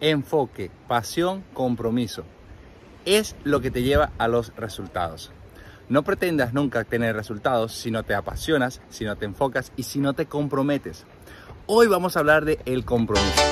enfoque, pasión, compromiso. Es lo que te lleva a los resultados. No pretendas nunca tener resultados si no te apasionas, si no te enfocas y si no te comprometes. Hoy vamos a hablar de el compromiso.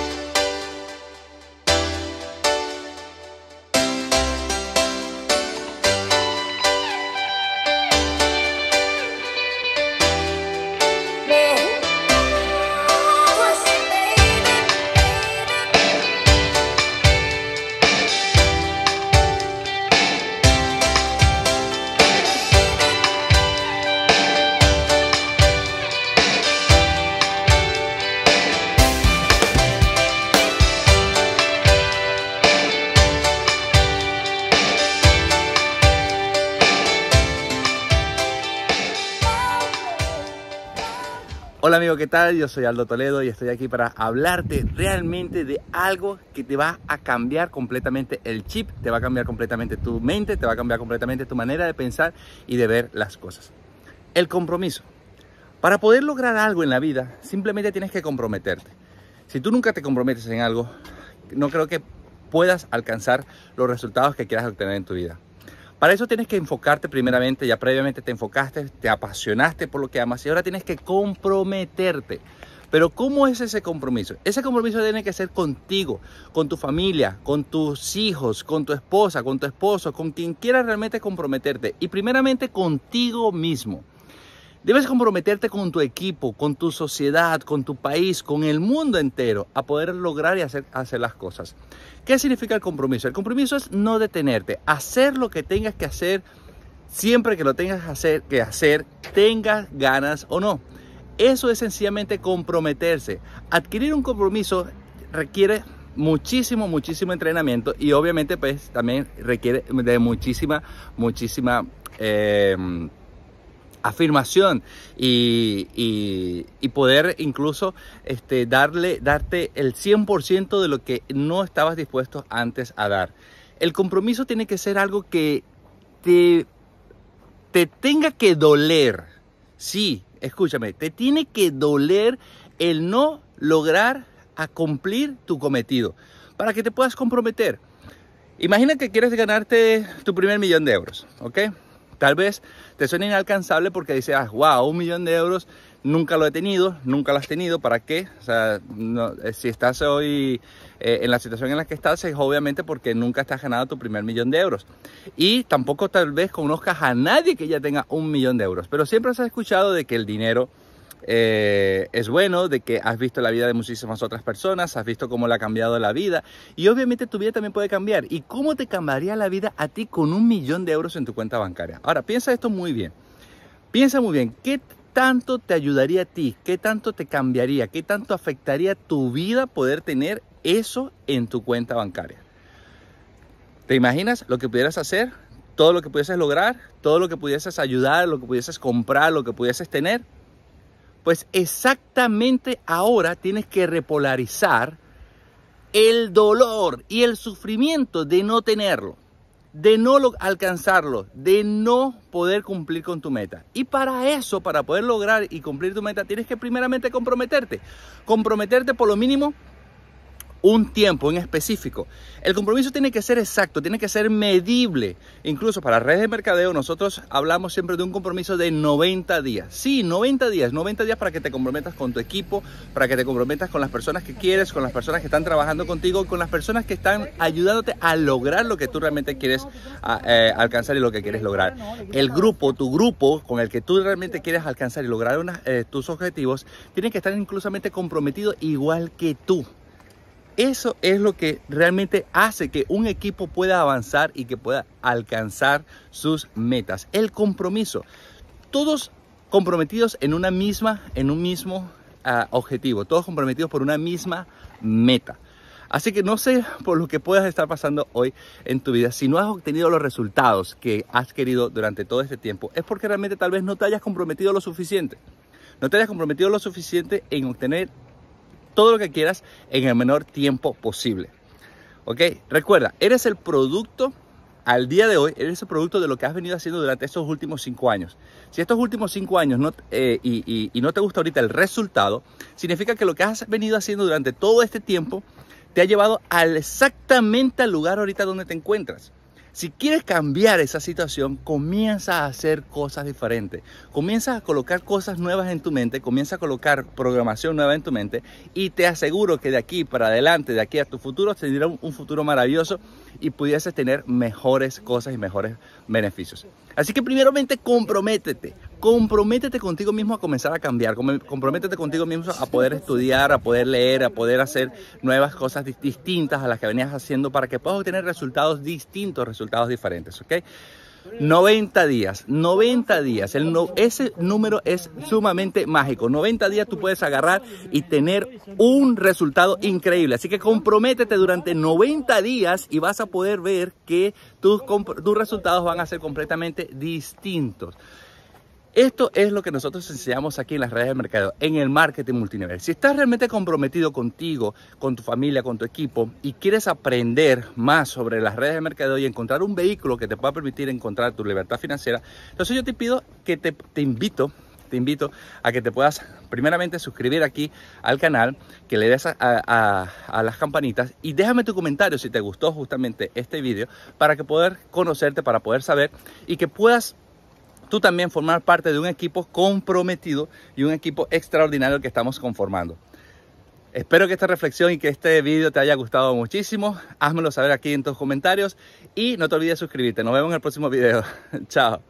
Hola amigo, ¿qué tal? Yo soy Aldo Toledo y estoy aquí para hablarte realmente de algo que te va a cambiar completamente el chip, te va a cambiar completamente tu mente, te va a cambiar completamente tu manera de pensar y de ver las cosas. El compromiso. Para poder lograr algo en la vida, simplemente tienes que comprometerte. Si tú nunca te comprometes en algo, no creo que puedas alcanzar los resultados que quieras obtener en tu vida. Para eso tienes que enfocarte primeramente, ya previamente te enfocaste, te apasionaste por lo que amas y ahora tienes que comprometerte. Pero ¿cómo es ese compromiso? Ese compromiso tiene que ser contigo, con tu familia, con tus hijos, con tu esposa, con tu esposo, con quien quieras realmente comprometerte y primeramente contigo mismo. Debes comprometerte con tu equipo, con tu sociedad, con tu país, con el mundo entero a poder lograr y hacer, hacer, las cosas. ¿Qué significa el compromiso? El compromiso es no detenerte, hacer lo que tengas que hacer siempre que lo tengas que hacer, tengas ganas o no. Eso es sencillamente comprometerse. Adquirir un compromiso requiere muchísimo, muchísimo entrenamiento y obviamente pues también requiere de muchísima, muchísima... Eh, afirmación y, poder incluso este, darle, darte el 100% de lo que no estabas dispuesto antes a dar. El compromiso tiene que ser algo que te, tenga que doler. Sí, escúchame, te tiene que doler el no lograr cumplir tu cometido para que te puedas comprometer. Imagina que quieres ganarte tu primer millón de euros, ¿ok? Tal vez te suene inalcanzable porque dices, wow, ah, un millón de euros, nunca lo he tenido, nunca lo has tenido, ¿para qué? sea, eh, si estás hoy eh, en la situación en la que estás, es obviamente porque nunca estás ganado tu primer millón de euros. Y tampoco tal vez conozcas a nadie que ya tenga un millón de euros, pero siempre has escuchado de que el dinero eh, es bueno, de que has visto la vida de muchísimas otras personas, has visto cómo le ha cambiado la vida y obviamente tu vida también puede cambiar. ¿Y cómo te cambiaría la vida a ti con un millón de euros en tu cuenta bancaria? Ahora, piensa esto muy bien. Piensa muy bien, ¿qué tanto te ayudaría a ti? ¿Qué tanto te cambiaría? ¿Qué tanto afectaría tu vida poder tener eso en tu cuenta bancaria? ¿Te imaginas lo que pudieras hacer? Todo lo que pudieses lograr, todo lo que pudieses ayudar, lo que pudieses comprar, lo que pudieses tener. Pues exactamente ahora tienes que repolarizar el dolor y el sufrimiento de no tenerlo, de no alcanzarlo, de no poder cumplir con tu meta. Y para eso, para poder lograr y cumplir tu meta, tienes que primeramente comprometerte. Comprometerte por lo mínimo un tiempo en específico. El compromiso tiene que ser exacto, tiene que ser medible. Incluso para redes de mercadeo nosotros hablamos siempre de un compromiso de 90 días. Sí, 90 días, 90 días para que te comprometas con tu equipo, para que te comprometas con las personas que quieres, con las personas que están trabajando contigo, con las personas que están ayudándote a lograr lo que tú realmente quieres eh, alcanzar y lo que quieres lograr. El grupo, tu grupo con el que tú realmente quieres alcanzar y lograr eh, tus objetivos, tiene que estar inclusamente comprometido igual que tú. Eso es lo que realmente hace que un equipo pueda avanzar y que pueda alcanzar sus metas. El compromiso. Todos comprometidos en una misma, en un mismo ah, objetivo. Todos comprometidos por una misma meta. Así que no sé por lo que puedas estar pasando hoy en tu vida. Si no has obtenido los resultados que has querido durante todo este tiempo, es porque realmente tal vez no te hayas comprometido lo suficiente. No te hayas comprometido lo suficiente en obtener todo lo que quieras en el menor tiempo posible. ¿Ok? Recuerda, eres el producto al día de hoy eres el producto de lo que has venido haciendo durante estos últimos cinco años. Si estos últimos cinco años no, eh, y, y, no te gusta ahorita el resultado, significa que lo que has venido haciendo durante todo este tiempo te ha llevado al exactamente al lugar ahorita donde te encuentras. Si quieres cambiar esa situación, comienza a hacer cosas diferentes. Comienza a colocar cosas nuevas en tu mente, comienza a colocar programación nueva en tu mente y te aseguro que de aquí para adelante, de aquí a tu futuro, tendrás un futuro maravilloso y pudieses tener mejores cosas y mejores beneficios. Así que primeramente comprométete comprométete contigo mismo a comenzar a cambiar, comprométete contigo mismo a poder estudiar, a poder leer, a poder hacer nuevas cosas distintas a las que venías haciendo para que puedas obtener resultados distintos, resultados diferentes, ¿ok? 90 días, 90 días, ese número es sumamente mágico. 90 días tú puedes agarrar y tener un resultado increíble. Así que comprométete durante 90 días y vas a poder ver que tus, tus resultados van a ser completamente distintos. Esto es lo que nosotros enseñamos aquí en las redes de mercado, en el marketing multinivel. Si estás realmente comprometido contigo, con tu familia, con tu equipo y quieres aprender más sobre las redes de mercado y encontrar un vehículo que te pueda permitir encontrar tu libertad financiera, entonces yo te pido que te, invito te invito a que te puedas primeramente suscribir aquí al canal, que le des a, a, las campanitas y déjame tu comentario si te gustó justamente este vídeo para que poder conocerte, para poder saber y que puedas tú también formar parte de un equipo comprometido y un equipo extraordinario que estamos conformando. Espero que esta reflexión y que este video te haya gustado muchísimo. Házmelo saber aquí en tus comentarios y no te olvides suscribirte. Nos vemos en el próximo video. Chao.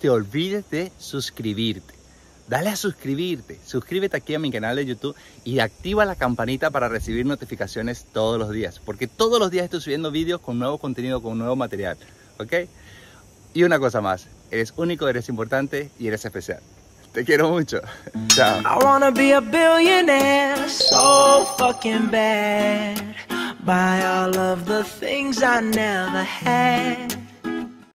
te olvides de suscribirte. Dale a suscribirte, suscríbete aquí a mi canal de YouTube y activa la campanita para recibir notificaciones todos los días, porque todos los días estoy subiendo vídeos con nuevo contenido, con nuevo material, ¿ok? Y una cosa más, eres único, eres importante y eres especial. Te quiero mucho. Chao.